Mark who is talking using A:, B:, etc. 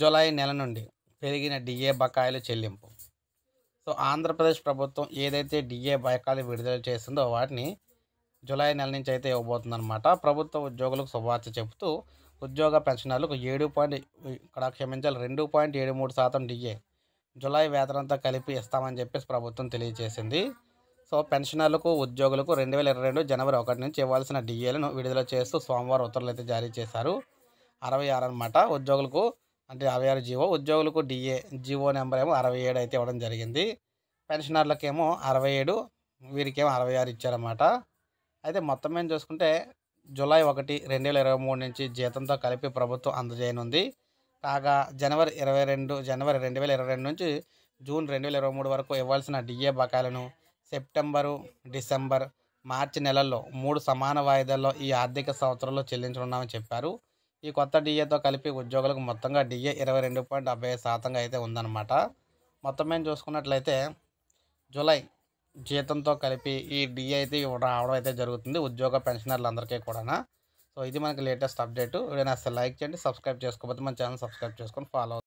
A: July నెల నుండి పెరిగిన డిఏ బకాయిల చెల్లింపు సో ఆంధ్రప్రదేశ్ ప్రభుత్వం ఏదైతే డిఏ బకాయిలు విడుదల చేసిందో వాటిని జులై నెల నుంచి అయితే ఇవ్వబోతుందన్నమాట ప్రభుత్వ ఉద్యోగులకు శుభార్త చెబుతూ ఉద్యోగ పెన్షనర్లకు ఏడు పాయింట్ ఇక్కడ క్షమించాలి రెండు పాయింట్ ఏడు మూడు శాతం డిఏ జులై వేతనంతో కలిపి ఇస్తామని చెప్పేసి ప్రభుత్వం తెలియజేసింది సో పెన్షనర్లకు ఉద్యోగులకు రెండు వేల ఇరవై రెండు జనవరి ఒకటి నుంచి ఇవ్వాల్సిన డిఏలను విడుదల చేస్తూ సోమవారం ఉత్తర్వులు అయితే జారీ చేశారు అరవై ఆరు అనమాట ఉద్యోగులకు అంటే యాభై ఆరు జీవో ఉద్యోగులకు డిఏ జీవో నెంబర్ ఏమో అరవై ఏడు అయితే ఇవ్వడం జరిగింది పెన్షనర్లకేమో అరవై ఏడు వీరికేమో అరవై ఆరు ఇచ్చారన్నమాట అయితే మొత్తం మేము చూసుకుంటే జూలై ఒకటి రెండు వేల ఇరవై మూడు నుంచి జీతంతో కలిపి ప్రభుత్వం అందజేయనుంది కాగా జనవరి ఇరవై రెండు జనవరి రెండు వేల ఇరవై రెండు నుంచి జూన్ రెండు వేల ఇరవై మూడు వరకు ఇవ్వాల్సిన డిఏ బకాయిలను సెప్టెంబరు డిసెంబర్ మార్చి నెలల్లో మూడు సమాన వాయిదాల్లో ఈ ఆర్థిక సంవత్సరంలో చెల్లించనున్నామని చెప్పారు ఈ కొత్త డిఏతో కలిపి ఉద్యోగులకు మొత్తంగా డిఏ ఇరవై రెండు పాయింట్ డెబ్బై ఐదు శాతంగా అయితే ఉందన్నమాట మొత్తం మేము చూసుకున్నట్లయితే జూలై జీతంతో కలిపి ఈ డిఏ అయితే రావడం అయితే జరుగుతుంది ఉద్యోగ పెన్షనర్లందరికీ కూడా సో ఇది మనకి లేటెస్ట్ అప్డేట్ వీడియో అసలు లైక్ చేయండి సబ్స్క్రైబ్ చేసుకోకపోతే మన ఛానల్ సబ్స్క్రైబ్ చేసుకొని ఫాలో